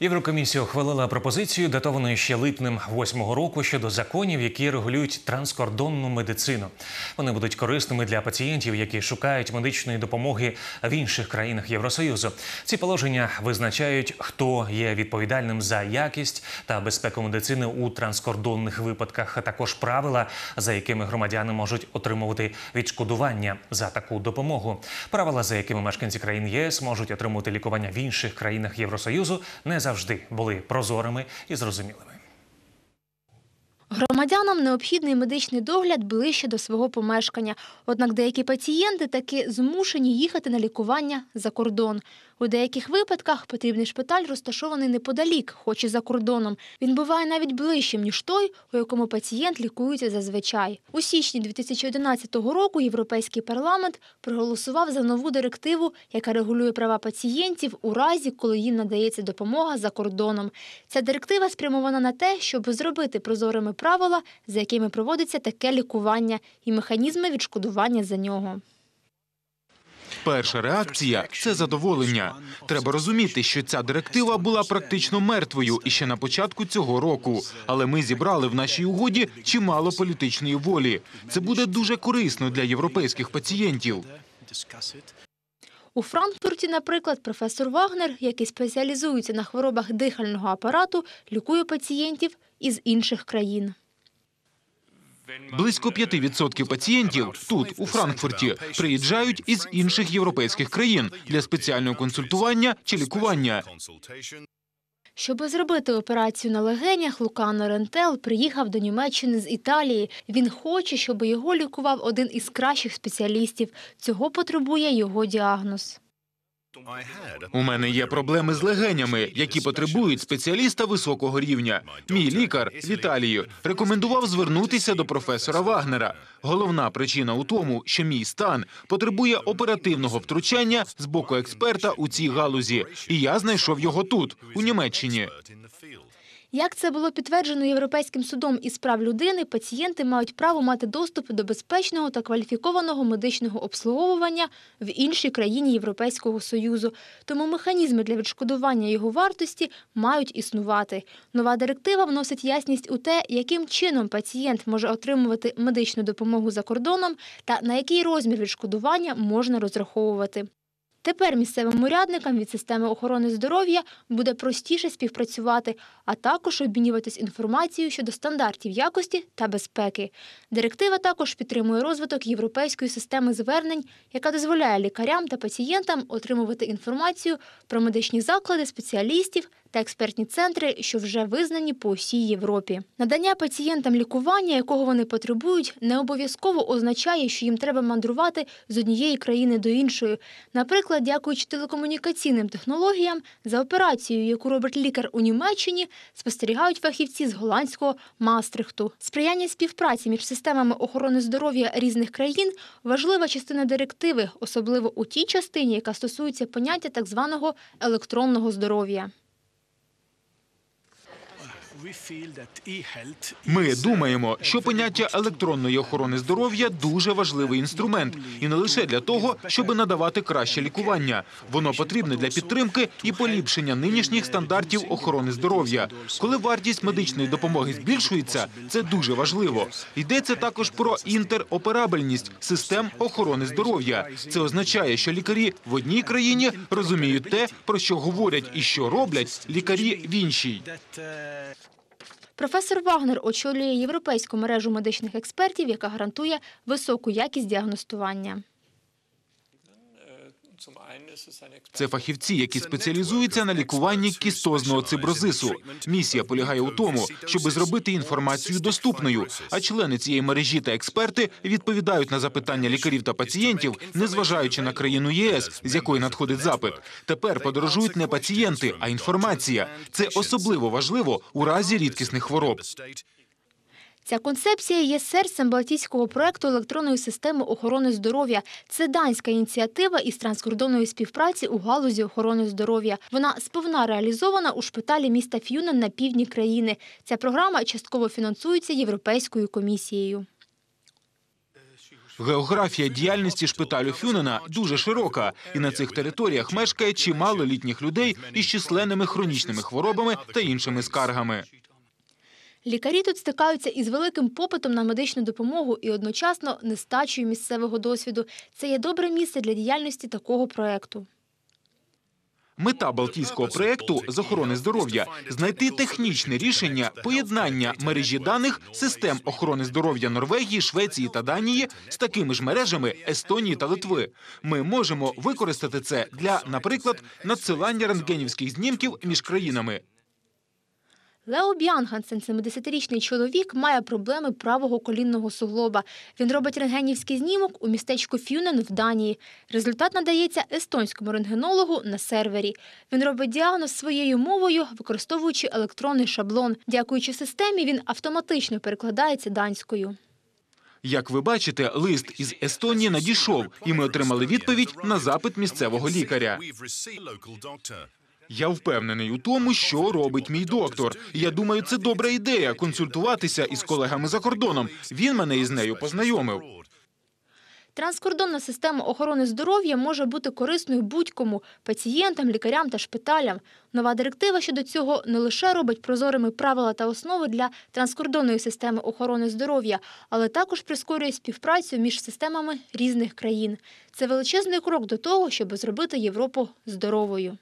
Єврокомісія ухвалила пропозицію, датованою ще липнем 8 року щодо законів, які регулюють транскордонну медицину. Вони будуть корисними для пацієнтів, які шукають медичної допомоги в інших країнах Євросоюзу. Ці положення визначають, хто є відповідальним за якість та безпеку медицини у транскордонних випадках, а також правила, за якими громадяни можуть отримувати відшкодування за таку допомогу. Правила, за якими мешканці країн ЄС можуть отримувати лікування в інших країнах Євросоюзу, не завжди були прозорими і зрозумілими. Громадянам необхідний медичний догляд ближче до свого помешкання. Однак деякі пацієнти таки змушені їхати на лікування за кордон. У деяких випадках потрібний шпиталь розташований неподалік, хоч і за кордоном. Він буває навіть ближчим, ніж той, у якому пацієнт лікується зазвичай. У січні 2011 року Європейський парламент проголосував за нову директиву, яка регулює права пацієнтів у разі, коли їм надається допомога за кордоном. Ця директива спрямована на те, щоб зробити прозорими правила, за якими проводиться таке лікування, і механізми відшкодування за нього. Перша реакція це задоволення. Треба розуміти, що ця директива була практично мертвою і ще на початку цього року. Але ми зібрали в нашій угоді чимало політичної волі. Це буде дуже корисно для європейських пацієнтів. У Франкфурті, наприклад, професор Вагнер, який спеціалізується на хворобах дихального апарату, лікує пацієнтів із інших країн. Близько 5% пацієнтів тут, у Франкфурті, приїжджають із інших європейських країн для спеціального консультування чи лікування. Щоб зробити операцію на легенях, Лукано Рентел приїхав до Німеччини з Італії. Він хоче, щоб його лікував один із кращих спеціалістів. Цього потребує його діагноз. У мене є проблеми з легенями, які потребують спеціаліста високого рівня. Мій лікар Віталію рекомендував звернутися до професора Вагнера. Головна причина у тому, що мій стан потребує оперативного втручання з боку експерта у цій галузі, і я знайшов його тут, у Німеччині. Як це було підтверджено Європейським судом із прав людини, пацієнти мають право мати доступ до безпечного та кваліфікованого медичного обслуговування в іншій країні Європейського союзу. Тому механізми для відшкодування його вартості мають існувати. Нова директива вносить ясність у те, яким чином пацієнт може отримувати медичну допомогу за кордоном та на який розмір відшкодування можна розраховувати. Тепер місцевим урядникам від системи охорони здоров'я буде простіше співпрацювати, а також обмінюватись інформацією щодо стандартів якості та безпеки. Директива також підтримує розвиток європейської системи звернень, яка дозволяє лікарям та пацієнтам отримувати інформацію про медичні заклади спеціалістів та експертні центри, що вже визнані по всій Європі. Надання пацієнтам лікування, якого вони потребують, не обов'язково означає, що їм треба мандрувати з однієї країни до іншої. Наприклад, дякуючи телекомунікаційним технологіям, за операцією, яку робить лікар у Німеччині, спостерігають фахівці з голландського Мастрихту. Сприяння співпраці між системами охорони здоров'я різних країн важлива частина директиви, особливо у тій частині, яка стосується поняття так званого електронного здоров'я. Ми думаємо, що поняття електронної охорони здоров'я дуже важливий інструмент, і не лише для того, щоб надавати краще лікування. Воно потрібне для підтримки і поліпшення нинішніх стандартів охорони здоров'я. Коли вартість медичної допомоги збільшується, це дуже важливо. Йдеться також про інтероперабельність систем охорони здоров'я. Це означає, що лікарі в одній країні розуміють те, про що говорять і що роблять лікарі в іншій. Професор Вагнер очолює європейську мережу медичних експертів, яка гарантує високу якість діагностування. Це фахівці, які спеціалізуються на лікуванні кістозного циброзису. Місія полягає у тому, щоб зробити інформацію доступною. А члени цієї мережі та експерти відповідають на запитання лікарів та пацієнтів, незважаючи на країну ЄС, з якої надходить запит. Тепер подорожують не пацієнти, а інформація. Це особливо важливо у разі рідкісних хвороб. Ця концепція є серцем Балтійського проекту електронної системи охорони здоров'я. Це данська ініціатива із транскордонної співпраці у галузі охорони здоров'я. Вона сповна реалізована у шпиталі міста Ф'юнен на півдні країни. Ця програма частково фінансується Європейською комісією. Географія діяльності шпиталю Фюнена дуже широка, і на цих територіях мешкає чимало літніх людей із численними хронічними хворобами та іншими скаргами. Лікарі тут стикаються із великим попитом на медичну допомогу і одночасно нестачею місцевого досвіду. Це є добре місце для діяльності такого проекту. Мета Балтійського проекту з охорони здоров'я знайти технічне рішення поєднання мережі даних систем охорони здоров'я Норвегії, Швеції та Данії з такими ж мережами Естонії та Литви. Ми можемо використати це для, наприклад, надсилання рентгенівських знімків між країнами. Лео Б'янгансен, 70-річний чоловік, має проблеми правого колінного суглоба. Він робить рентгенівський знімок у містечку Фюнен в Данії. Результат надається естонському рентгенологу на сервері. Він робить діагноз своєю мовою, використовуючи електронний шаблон. Дякуючи системі, він автоматично перекладається данською. Як ви бачите, лист із Естонії надійшов, і ми отримали відповідь на запит місцевого лікаря. Я впевнений у тому, що робить мій доктор. Я думаю, це добра ідея консультуватися із колегами за кордоном. Він мене із нею познайомив. Транскордонна система охорони здоров'я може бути корисною будь-кому пацієнтам, лікарям та шпиталям. Нова директива щодо цього не лише робить прозорими правила та основи для транскордонної системи охорони здоров'я, але також прискорює співпрацю між системами різних країн. Це величезний крок до того, щоб зробити Європу здоровою.